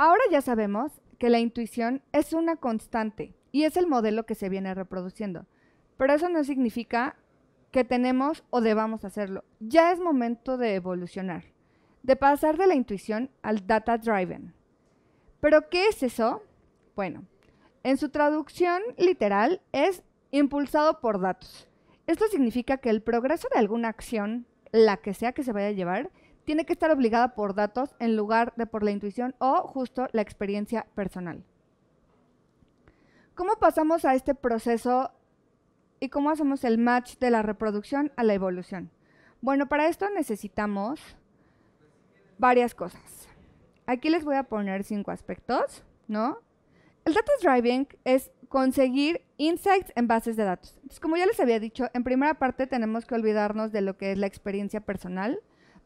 Ahora ya sabemos que la intuición es una constante y es el modelo que se viene reproduciendo. Pero eso no significa que tenemos o debamos hacerlo. Ya es momento de evolucionar, de pasar de la intuición al data driven. ¿Pero qué es eso? Bueno, en su traducción literal es impulsado por datos. Esto significa que el progreso de alguna acción, la que sea que se vaya a llevar, tiene que estar obligada por datos en lugar de por la intuición o justo la experiencia personal. ¿Cómo pasamos a este proceso y cómo hacemos el match de la reproducción a la evolución? Bueno, para esto necesitamos varias cosas. Aquí les voy a poner cinco aspectos, ¿no? El data driving es conseguir insights en bases de datos. como ya les había dicho, en primera parte tenemos que olvidarnos de lo que es la experiencia personal.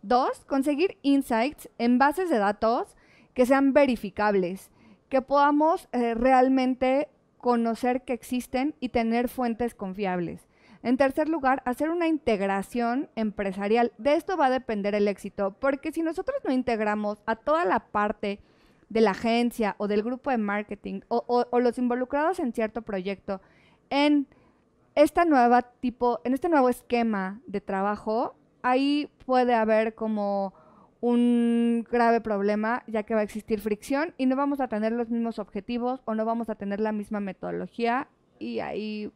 Dos, conseguir insights en bases de datos que sean verificables, que podamos eh, realmente conocer que existen y tener fuentes confiables. En tercer lugar, hacer una integración empresarial. De esto va a depender el éxito, porque si nosotros no integramos a toda la parte de la agencia o del grupo de marketing o, o los involucrados en cierto proyecto en esta nueva tipo, en este nuevo esquema de trabajo, ahí puede haber como un grave problema ya que va a existir fricción y no vamos a tener los mismos objetivos o no vamos a tener la misma metodología y ahí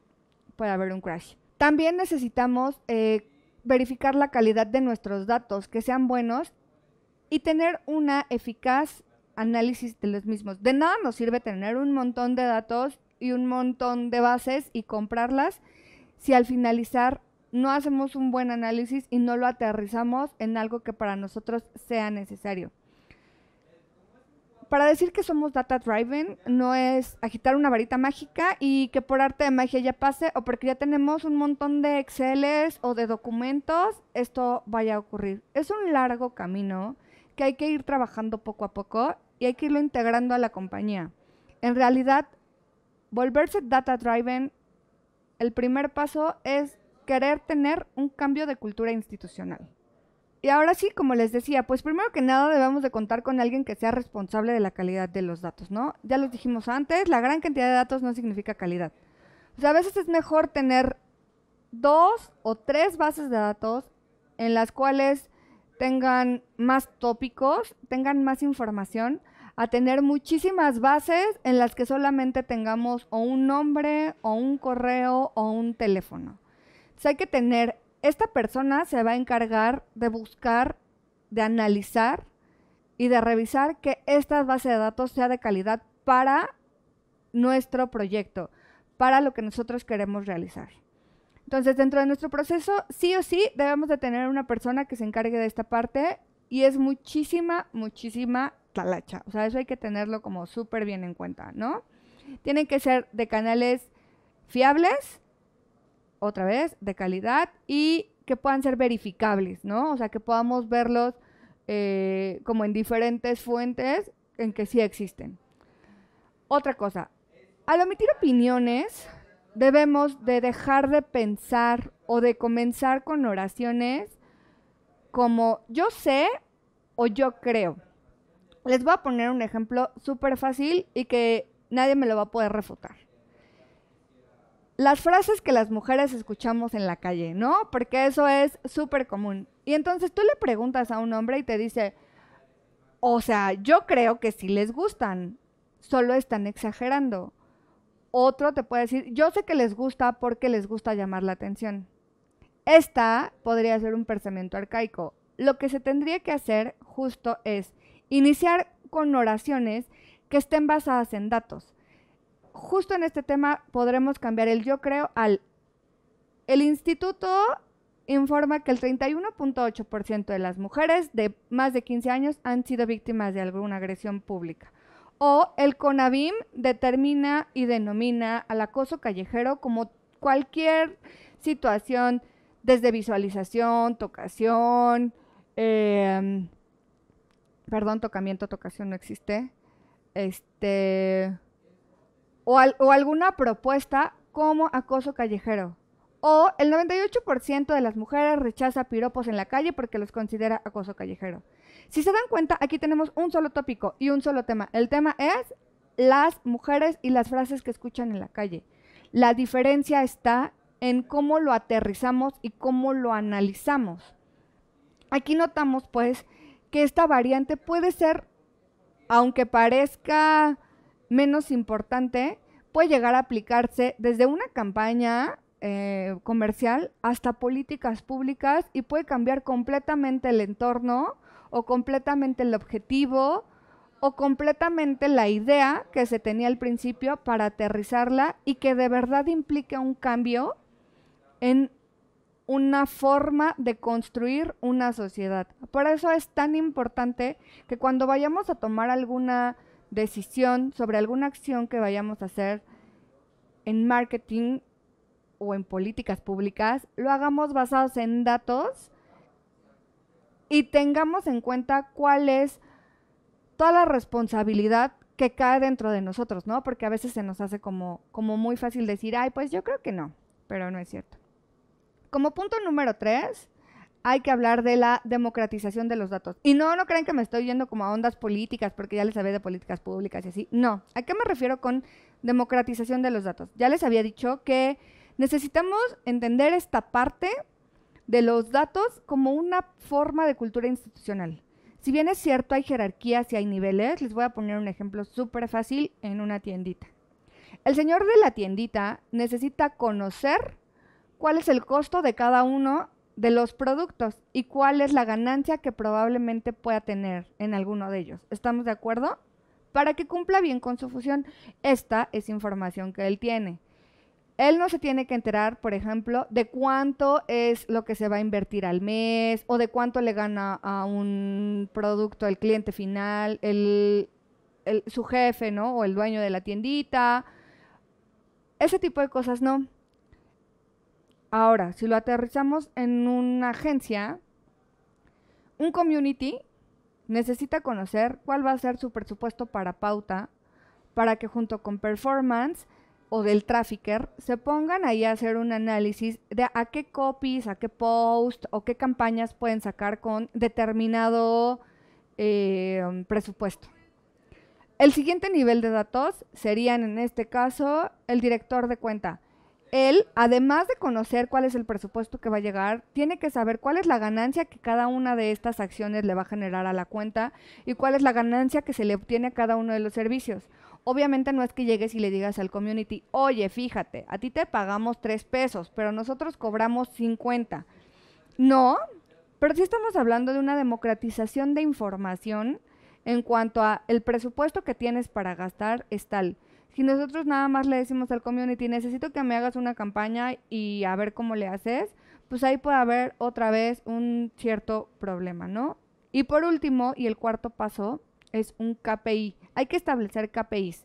puede haber un crash. También necesitamos eh, verificar la calidad de nuestros datos, que sean buenos y tener una eficaz análisis de los mismos. De nada nos sirve tener un montón de datos y un montón de bases y comprarlas si al finalizar no hacemos un buen análisis y no lo aterrizamos en algo que para nosotros sea necesario. Para decir que somos data driven no es agitar una varita mágica y que por arte de magia ya pase o porque ya tenemos un montón de Excel o de documentos, esto vaya a ocurrir. Es un largo camino que hay que ir trabajando poco a poco y hay que irlo integrando a la compañía. En realidad, volverse data driven, el primer paso es querer tener un cambio de cultura institucional. Y ahora sí, como les decía, pues primero que nada debemos de contar con alguien que sea responsable de la calidad de los datos, ¿no? Ya los dijimos antes, la gran cantidad de datos no significa calidad. O sea, a veces es mejor tener dos o tres bases de datos en las cuales tengan más tópicos, tengan más información, a tener muchísimas bases en las que solamente tengamos o un nombre o un correo o un teléfono sea, hay que tener, esta persona se va a encargar de buscar, de analizar y de revisar que esta base de datos sea de calidad para nuestro proyecto, para lo que nosotros queremos realizar. Entonces, dentro de nuestro proceso, sí o sí, debemos de tener una persona que se encargue de esta parte y es muchísima, muchísima talacha. O sea, eso hay que tenerlo como súper bien en cuenta, ¿no? Tienen que ser de canales fiables, otra vez, de calidad y que puedan ser verificables, ¿no? O sea, que podamos verlos eh, como en diferentes fuentes en que sí existen. Otra cosa, al omitir opiniones, debemos de dejar de pensar o de comenzar con oraciones como yo sé o yo creo. Les voy a poner un ejemplo súper fácil y que nadie me lo va a poder refutar las frases que las mujeres escuchamos en la calle, ¿no? Porque eso es súper común. Y entonces tú le preguntas a un hombre y te dice, o sea, yo creo que sí les gustan, solo están exagerando. Otro te puede decir, yo sé que les gusta porque les gusta llamar la atención. Esta podría ser un pensamiento arcaico. Lo que se tendría que hacer justo es iniciar con oraciones que estén basadas en datos justo en este tema podremos cambiar el yo creo al... El instituto informa que el 31.8% de las mujeres de más de 15 años han sido víctimas de alguna agresión pública. O el CONAVIM determina y denomina al acoso callejero como cualquier situación desde visualización, tocación, em, perdón, tocamiento, tocación no existe, este, o, alguna propuesta como acoso callejero. O el 98% de las mujeres rechaza piropos en la calle porque los considera acoso callejero. Si se dan cuenta, aquí tenemos un solo tópico y un solo tema. El tema es las mujeres y las frases que escuchan en la calle. La diferencia está en cómo lo aterrizamos y cómo lo analizamos. Aquí notamos pues que esta variante puede ser, aunque parezca menos importante puede llegar a aplicarse desde una campaña eh, comercial hasta políticas públicas y puede cambiar completamente el entorno o completamente el objetivo o completamente la idea que se tenía al principio para aterrizarla y que de verdad implique un cambio en una forma de construir una sociedad. Por eso es tan importante que cuando vayamos a tomar alguna decisión sobre alguna acción que vayamos a hacer en marketing o en políticas públicas, lo hagamos basados en datos y tengamos en cuenta cuál es toda la responsabilidad que cae dentro de nosotros, ¿no? Porque a veces se nos hace como, como muy fácil decir, ay, pues yo creo que no, pero no es cierto. Como punto número tres, hay que hablar de la democratización de los datos. Y no, no crean que me estoy yendo como a ondas políticas, porque ya les hablé de políticas públicas y así. No, ¿a qué me refiero con democratización de los datos? Ya les había dicho que necesitamos entender esta parte de los datos como una forma de cultura institucional. Si bien es cierto, hay jerarquías y hay niveles, les voy a poner un ejemplo súper fácil en una tiendita. El señor de la tiendita necesita conocer cuál es el costo de cada uno de los productos y cuál es la ganancia que probablemente pueda tener en alguno de ellos. ¿Estamos de acuerdo? Para que cumpla bien con su fusión. Esta es información que él tiene. Él no se tiene que enterar, por ejemplo, de cuánto es lo que se va a invertir al mes o de cuánto le gana a un producto el cliente final, el, su jefe, ¿no? O el dueño de la tiendita. Ese tipo de cosas no. Ahora, si lo aterrizamos en una agencia, un community necesita conocer cuál va a ser su presupuesto para pauta, para que junto con performance o del trafficker se pongan ahí a hacer un análisis de a qué copies, a qué post o qué campañas pueden sacar con determinado eh, presupuesto. El siguiente nivel de datos serían en este caso el director de cuenta él, además de conocer cuál es el presupuesto que va a llegar, tiene que saber cuál es la ganancia que cada una de estas acciones le va a generar a la cuenta y cuál es la ganancia que se le obtiene a cada uno de los servicios. Obviamente no es que llegues y le digas al community, oye, fíjate, a ti te pagamos tres pesos, pero nosotros cobramos 50. No, pero sí estamos hablando de una democratización de información en cuanto a el presupuesto que tienes para gastar es tal si nosotros nada más le decimos al community, necesito que me hagas una campaña y a ver cómo le haces, pues ahí puede haber otra vez un cierto problema, ¿no? Y por último, y el cuarto paso, es un KPI. Hay que establecer KPIs.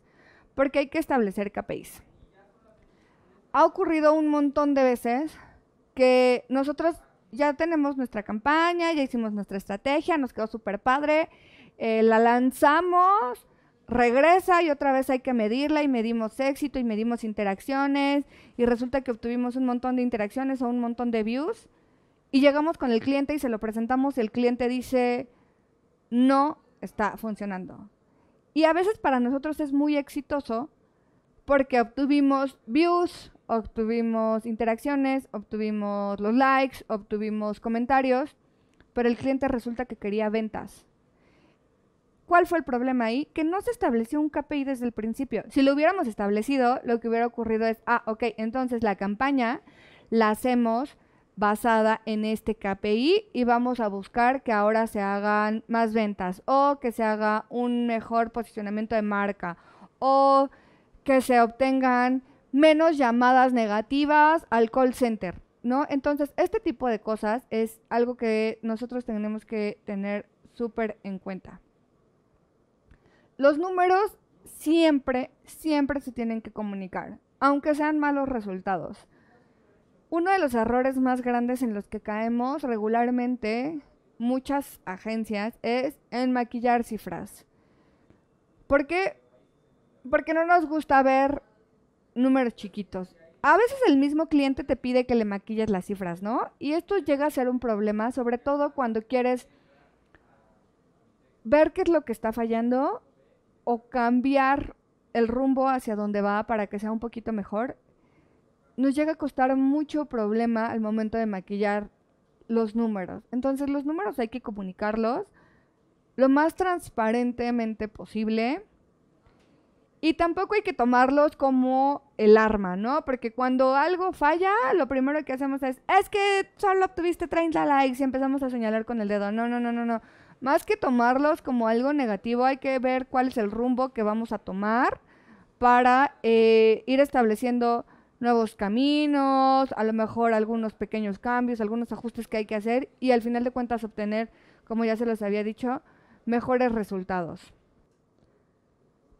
porque hay que establecer KPIs? Ha ocurrido un montón de veces que nosotros ya tenemos nuestra campaña, ya hicimos nuestra estrategia, nos quedó súper padre, eh, la lanzamos, regresa y otra vez hay que medirla y medimos éxito y medimos interacciones y resulta que obtuvimos un montón de interacciones o un montón de views y llegamos con el cliente y se lo presentamos y el cliente dice, no está funcionando. Y a veces para nosotros es muy exitoso porque obtuvimos views, obtuvimos interacciones, obtuvimos los likes, obtuvimos comentarios, pero el cliente resulta que quería ventas ¿Cuál fue el problema ahí? Que no se estableció un KPI desde el principio. Si lo hubiéramos establecido, lo que hubiera ocurrido es, ah, ok, entonces la campaña la hacemos basada en este KPI y vamos a buscar que ahora se hagan más ventas o que se haga un mejor posicionamiento de marca o que se obtengan menos llamadas negativas al call center, ¿no? Entonces, este tipo de cosas es algo que nosotros tenemos que tener súper en cuenta. Los números siempre, siempre se tienen que comunicar, aunque sean malos resultados. Uno de los errores más grandes en los que caemos regularmente muchas agencias es en maquillar cifras. ¿Por qué? Porque no nos gusta ver números chiquitos. A veces el mismo cliente te pide que le maquilles las cifras, ¿no? Y esto llega a ser un problema, sobre todo cuando quieres ver qué es lo que está fallando o cambiar el rumbo hacia donde va para que sea un poquito mejor, nos llega a costar mucho problema al momento de maquillar los números. Entonces los números hay que comunicarlos lo más transparentemente posible. Y tampoco hay que tomarlos como el arma, ¿no? Porque cuando algo falla, lo primero que hacemos es, es que solo obtuviste 30 likes y empezamos a señalar con el dedo. No, no, no, no, no. Más que tomarlos como algo negativo, hay que ver cuál es el rumbo que vamos a tomar para eh, ir estableciendo nuevos caminos, a lo mejor algunos pequeños cambios, algunos ajustes que hay que hacer y al final de cuentas obtener, como ya se los había dicho, mejores resultados.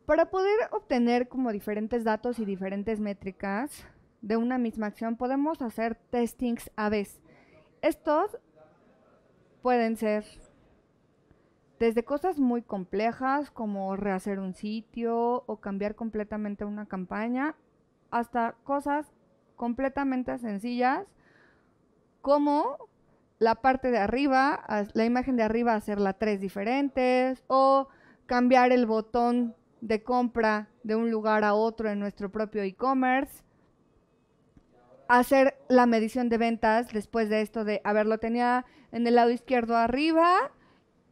Para poder obtener como diferentes datos y diferentes métricas de una misma acción, podemos hacer testings a veces. Estos pueden ser desde cosas muy complejas como rehacer un sitio o cambiar completamente una campaña, hasta cosas completamente sencillas como la parte de arriba, la imagen de arriba hacerla tres diferentes o cambiar el botón de compra de un lugar a otro en nuestro propio e-commerce, hacer la medición de ventas después de esto de, haberlo tenido tenía en el lado izquierdo arriba,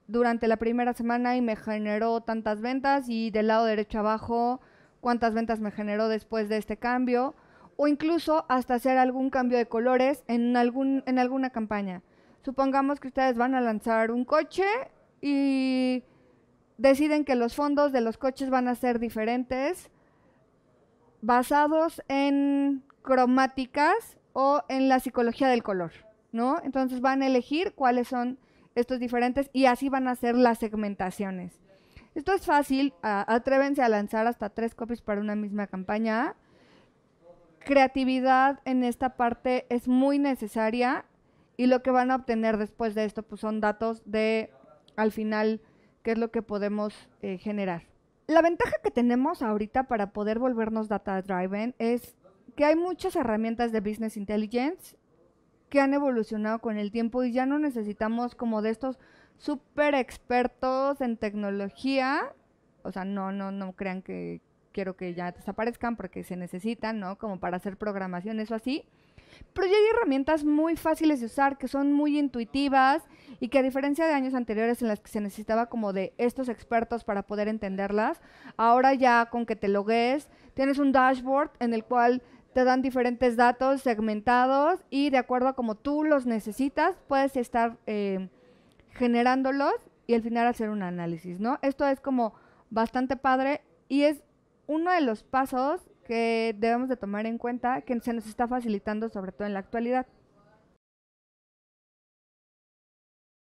durante la primera semana y me generó tantas ventas y del lado derecho abajo cuántas ventas me generó después de este cambio o incluso hasta hacer algún cambio de colores en, algún, en alguna campaña. Supongamos que ustedes van a lanzar un coche y deciden que los fondos de los coches van a ser diferentes basados en cromáticas o en la psicología del color, ¿no? Entonces van a elegir cuáles son estos diferentes y así van a ser las segmentaciones. Esto es fácil, atrévense a lanzar hasta tres copies para una misma campaña. Creatividad en esta parte es muy necesaria y lo que van a obtener después de esto pues son datos de al final qué es lo que podemos eh, generar. La ventaja que tenemos ahorita para poder volvernos data driven es que hay muchas herramientas de business intelligence que han evolucionado con el tiempo y ya no necesitamos como de estos súper expertos en tecnología. O sea, no, no, no crean que quiero que ya desaparezcan porque se necesitan, ¿no? Como para hacer programación, eso así. Pero ya hay herramientas muy fáciles de usar, que son muy intuitivas y que a diferencia de años anteriores en las que se necesitaba como de estos expertos para poder entenderlas, ahora ya con que te logues, tienes un dashboard en el cual te dan diferentes datos segmentados y de acuerdo a como tú los necesitas, puedes estar eh, generándolos y al final hacer un análisis, ¿no? Esto es como bastante padre y es uno de los pasos que debemos de tomar en cuenta que se nos está facilitando sobre todo en la actualidad.